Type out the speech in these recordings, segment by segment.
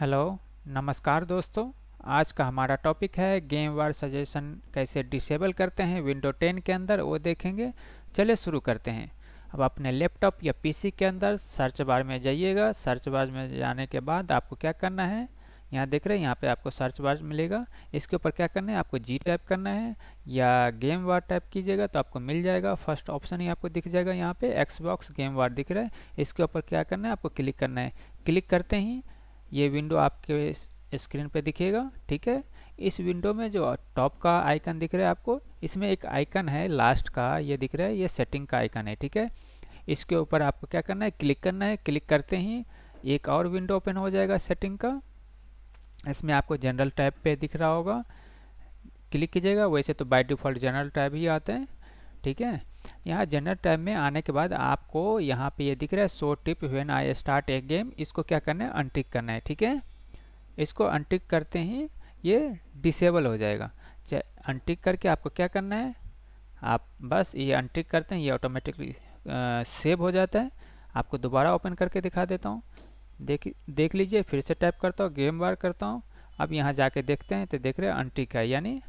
hello नमस्कार दोस्तों आज का हमारा टॉपिक है गेम वार सजेशन कैसे डिसेबल करते हैं विंडो 10 के अंदर वो देखेंगे चले शुरू करते हैं अब अपने लैपटॉप या पीसी के अंदर सर्च बार में जाइएगा सर्च बार में जाने के बाद आपको क्या करना है यहाँ देख रहे हैं यहाँ पे आपको सर्च बार मिलेगा इसके ऊपर क्या करना है आपको जी टाइप करना है या गेम वार टाइप कीजिएगा तो आपको मिल जाएगा फर्स्ट ऑप्शन ही आपको दिख जाएगा यहाँ पे एक्सबॉक्स गेम वार दिख रहा है इसके ऊपर क्या करना है आपको क्लिक करना है क्लिक करते ही ये विंडो आपके स्क्रीन पे दिखेगा ठीक है इस विंडो में जो टॉप का आइकन दिख रहा है आपको इसमें एक आइकन है लास्ट का ये दिख रहा है ये सेटिंग का आइकन है ठीक है इसके ऊपर आपको क्या करना है क्लिक करना है क्लिक करते ही एक और विंडो ओपन हो जाएगा सेटिंग का इसमें आपको जनरल टैब पे दिख रहा होगा क्लिक कीजिएगा वैसे तो बाय डिफ़ॉल्ट जनरल टैब ही आते हैं ठीक है यहाँ जनरल टैब में आने के बाद आपको यहाँ पे ये यह दिख रहा है so tip when I start a game इसको क्या करना है अनटिक करना है ठीक है इसको अनटिक करते ही ये डिसेबल हो जाएगा अनटिक करके आपको क्या करना है आप बस ये अनटिक करते हैं ये ऑटोमेटिकली सेव हो जाता है आपको दोबारा ओपन करके दिखा देता हूँ देख देख लीजिए फिर से टाइप करता हूँ गेम बार करता हूँ अब यहाँ जाके देखते हैं तो देख रहे हैं अनटिक है यानी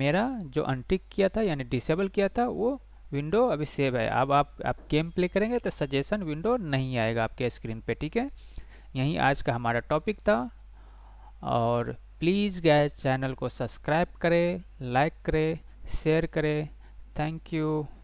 मेरा जो अनटिक किया था यानी डिसेबल किया था वो विंडो अभी सेव है अब आप आप गेम प्ले करेंगे तो सजेशन विंडो नहीं आएगा आपके स्क्रीन पे ठीक है यही आज का हमारा टॉपिक था और प्लीज़ गैस चैनल को सब्सक्राइब करें लाइक करें शेयर करें थैंक यू